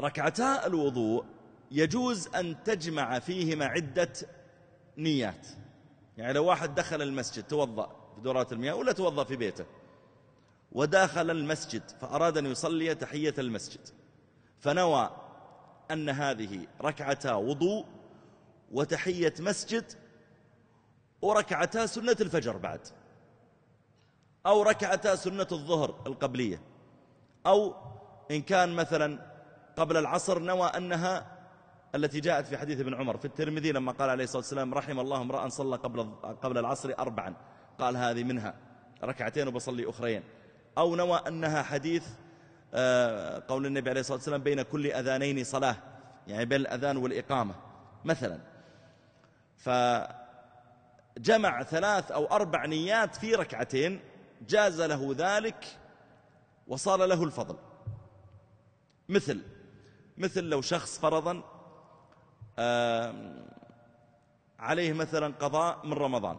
ركعتا الوضوء يجوز أن تجمع فيهما عدة نيات يعني لو واحد دخل المسجد توضأ في دورات المياه ولا توضأ في بيته وداخل المسجد فأراد أن يصلي تحية المسجد فنوى أن هذه ركعتا وضوء وتحية مسجد وركعتا سنة الفجر بعد أو ركعتا سنة الظهر القبلية أو إن كان مثلا قبل العصر نوى أنها التي جاءت في حديث ابن عمر في الترمذي لما قال عليه الصلاة والسلام رحم الله امرأ صلى قبل, قبل العصر أربعا قال هذه منها ركعتين وبصلي أخرين أو نوى أنها حديث آه، قول النبي عليه الصلاة والسلام بين كل أذانين صلاة يعني بين الأذان والإقامة مثلا فجمع ثلاث أو أربع نيات في ركعتين جاز له ذلك وصار له الفضل مثل مثل لو شخص فرضا عليه مثلا قضاء من رمضان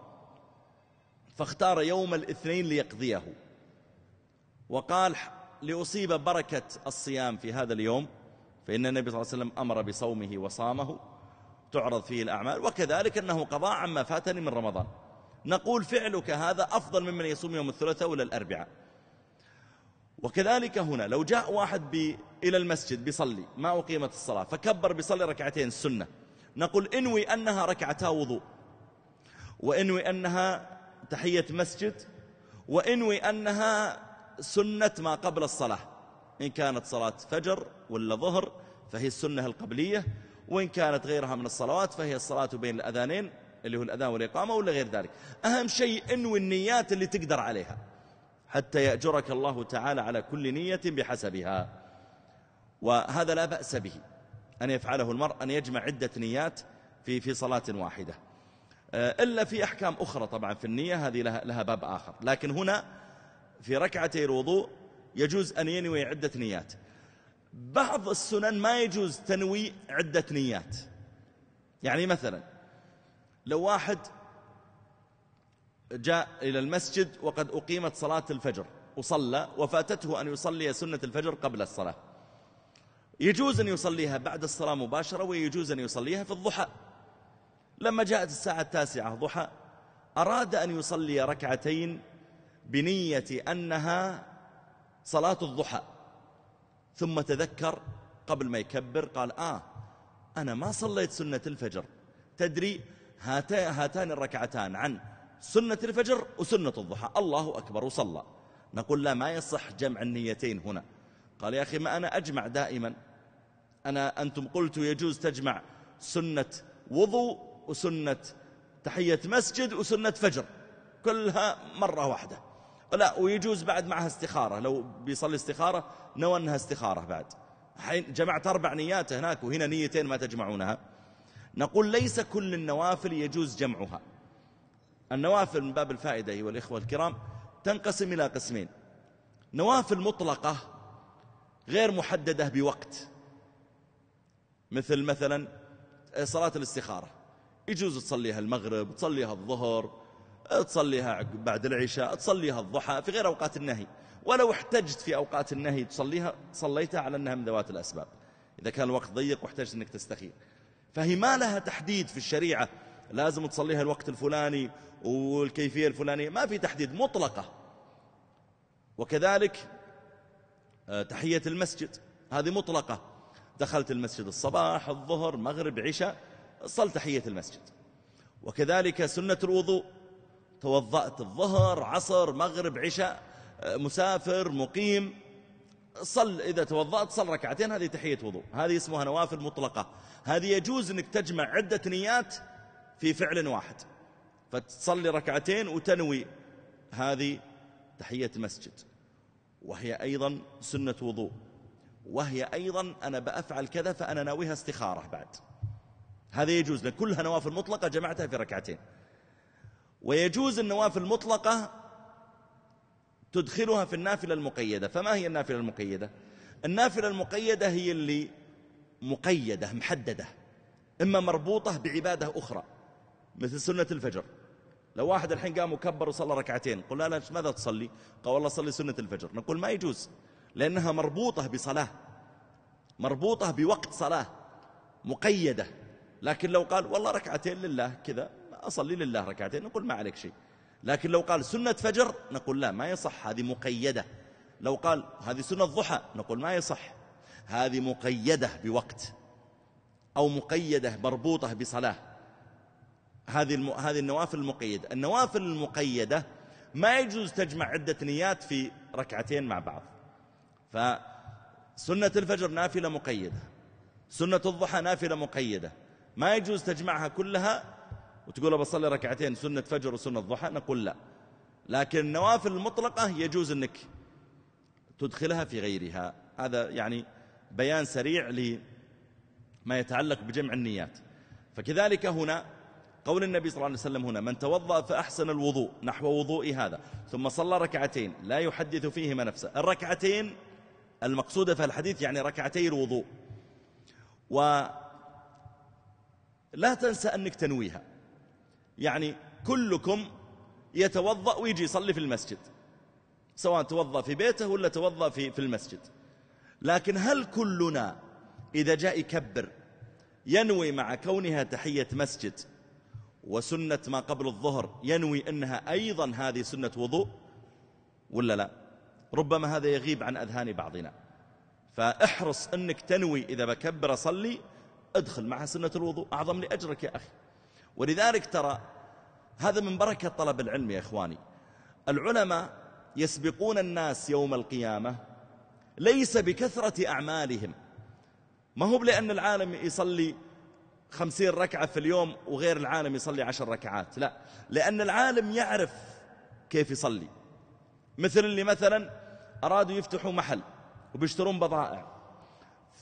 فاختار يوم الاثنين ليقضيه وقال لأصيب بركة الصيام في هذا اليوم فإن النبي صلى الله عليه وسلم أمر بصومه وصامه تعرض فيه الأعمال وكذلك أنه قضاء عما فاتني من رمضان نقول فعلك هذا أفضل ممن يصوم يوم الثلاثاء ولا الأربعاء وكذلك هنا لو جاء واحد إلى المسجد بيصلي ما أقيمت الصلاة فكبر بيصلي ركعتين السنة نقول انوي أنها ركعتا وضوء وانوي أنها تحية مسجد وانوي أنها سنة ما قبل الصلاة إن كانت صلاة فجر ولا ظهر فهي السنة القبلية وإن كانت غيرها من الصلوات فهي الصلاة بين الأذانين اللي هو الأذان والإقامة ولا غير ذلك أهم شيء انوي النيات اللي تقدر عليها حتى يأجرك الله تعالى على كل نية بحسبها وهذا لا بأس به أن يفعله المرء أن يجمع عدة نيات في في صلاة واحدة آه، إلا في أحكام أخرى طبعا في النية هذه لها, لها باب آخر لكن هنا في ركعتي الوضوء يجوز أن ينوي عدة نيات بعض السنن ما يجوز تنوي عدة نيات يعني مثلا لو واحد جاء إلى المسجد وقد أقيمت صلاة الفجر وصلى وفاتته أن يصلي سنة الفجر قبل الصلاة يجوز أن يصليها بعد الصلاة مباشرة ويجوز أن يصليها في الضحى لما جاءت الساعة التاسعة ضحى أراد أن يصلي ركعتين بنية أنها صلاة الضحى ثم تذكر قبل ما يكبر قال آه أنا ما صليت سنة الفجر تدري هاتان الركعتان عن سنة الفجر وسنة الضحى الله أكبر وصلى نقول لا ما يصح جمع النيتين هنا قال يا أخي ما أنا أجمع دائما أنا أنتم قلتوا يجوز تجمع سنة وضوء وسنة تحية مسجد وسنة فجر كلها مرة واحدة لا ويجوز بعد معها استخارة لو بيصلي استخارة نوى أنها استخارة بعد حين جمعت أربع نيات هناك وهنا نيتين ما تجمعونها نقول ليس كل النوافل يجوز جمعها النوافل من باب الفائدة أيها الإخوة الكرام تنقسم إلى قسمين نوافل مطلقة غير محددة بوقت مثل مثلا صلاة الاستخارة يجوز تصليها المغرب تصليها الظهر تصليها بعد العشاء تصليها الضحى في غير أوقات النهي ولو احتجت في أوقات النهي تصليها صليتها على أنها من ذوات الأسباب إذا كان الوقت ضيق واحتجت أنك تستخير فهي ما لها تحديد في الشريعة لازم تصليها الوقت الفلاني والكيفية الفلانية ما في تحديد مطلقة وكذلك آه، تحية المسجد هذه مطلقة دخلت المسجد الصباح الظهر مغرب عشاء صل تحية المسجد وكذلك سنة الوضوء توضأت الظهر عصر مغرب عشاء آه، مسافر مقيم صل إذا توضأت صل ركعتين هذه تحية وضوء هذه اسمها نوافل مطلقة هذه يجوز أنك تجمع عدة نيات في فعل واحد فتصلي ركعتين وتنوي هذه تحية مسجد وهي أيضا سنة وضوء وهي أيضا أنا بأفعل كذا فأنا ناويها استخارة بعد هذا يجوز لأن كلها نوافل مطلقة جمعتها في ركعتين ويجوز النوافل المطلقة تدخلها في النافلة المقيدة فما هي النافلة المقيدة؟ النافلة المقيدة هي اللي مقيدة محددة إما مربوطة بعبادة أخرى مثل سنة الفجر لو واحد الحين قام وكبر وصلى ركعتين قلنا لا ماذا تصلي قال والله صلي سنة الفجر نقول ما يجوز لأنها مربوطة بصلاة مربوطة بوقت صلاة مقيدة لكن لو قال والله ركعتين لله كذا أصلي لله ركعتين نقول ما عليك شيء لكن لو قال سنة فجر نقول لا ما يصح هذه مقيدة لو قال هذه سنة الضحى نقول ما يصح هذه مقيدة بوقت أو مقيدة مربوطة بصلاة هذه هذه النوافل المقيدة النوافل المقيدة ما يجوز تجمع عدة نيات في ركعتين مع بعض فسنة الفجر نافلة مقيدة سنة الضحى نافلة مقيدة ما يجوز تجمعها كلها وتقول بصلي ركعتين سنة فجر وسنة ضحى نقول لا لكن النوافل المطلقة يجوز أنك تدخلها في غيرها هذا يعني بيان سريع لما يتعلق بجمع النيات فكذلك هنا قول النبي صلى الله عليه وسلم هنا من توضأ فأحسن الوضوء نحو وضوء هذا ثم صلى ركعتين لا يحدث فيهما نفسه الركعتين المقصودة في الحديث يعني ركعتي الوضوء ولا تنسى أنك تنويها يعني كلكم يتوضأ ويجي يصلي في المسجد سواء توضأ في بيته ولا توضأ في, في المسجد لكن هل كلنا إذا جاء يكبر ينوي مع كونها تحية مسجد وسنة ما قبل الظهر ينوي أنها أيضا هذه سنة وضوء ولا لا ربما هذا يغيب عن أذهان بعضنا فاحرص أنك تنوي إذا بكبر صلي ادخل معها سنة الوضوء أعظم لأجرك يا أخي ولذلك ترى هذا من بركة طلب العلم يا إخواني العلماء يسبقون الناس يوم القيامة ليس بكثرة أعمالهم ما هو لأن العالم يصلي خمسين ركعة في اليوم وغير العالم يصلي عشر ركعات لا لأن العالم يعرف كيف يصلي مثل اللي مثلا أرادوا يفتحوا محل وبيشترون بضائع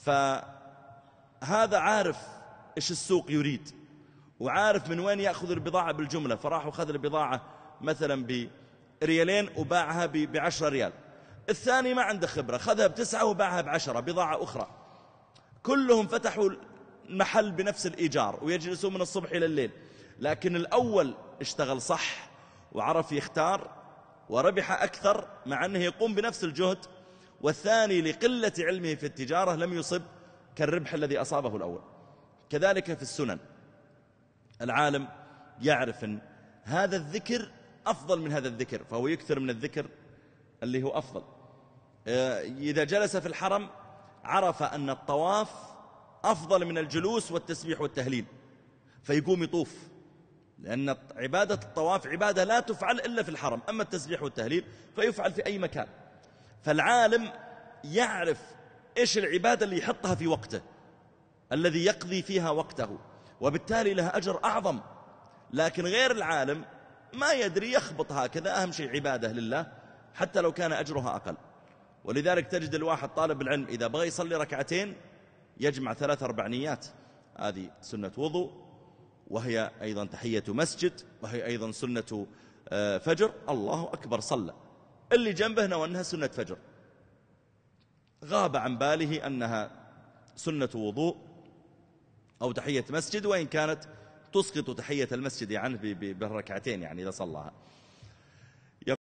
فهذا عارف إيش السوق يريد وعارف من وين يأخذ البضاعة بالجملة فراح وخذ البضاعة مثلا بريالين وباعها بعشرة ريال الثاني ما عنده خبرة خذها بتسعة وباعها بعشرة بضاعة أخرى كلهم فتحوا محل بنفس الإيجار ويجلسون من الصبح إلى الليل لكن الأول اشتغل صح وعرف يختار وربح أكثر مع أنه يقوم بنفس الجهد والثاني لقلة علمه في التجارة لم يصب كالربح الذي أصابه الأول كذلك في السنن العالم يعرف أن هذا الذكر أفضل من هذا الذكر فهو يكثر من الذكر اللي هو أفضل إذا جلس في الحرم عرف أن الطواف أفضل من الجلوس والتسبيح والتهليل فيقوم يطوف لأن عبادة الطواف عبادة لا تفعل إلا في الحرم أما التسبيح والتهليل فيفعل في أي مكان فالعالم يعرف إيش العبادة اللي يحطها في وقته الذي يقضي فيها وقته وبالتالي لها أجر أعظم لكن غير العالم ما يدري يخبط هكذا أهم شيء عبادة لله حتى لو كان أجرها أقل ولذلك تجد الواحد طالب العلم إذا بغى يصلي ركعتين يجمع ثلاث أربع نيات هذه سنة وضوء وهي أيضا تحية مسجد وهي أيضا سنة آه، فجر الله أكبر صلى اللي جنبه نوى أنها سنة فجر غاب عن باله أنها سنة وضوء أو تحية مسجد وإن كانت تسقط تحية المسجد عنه يعني بالركعتين يعني إذا صلىها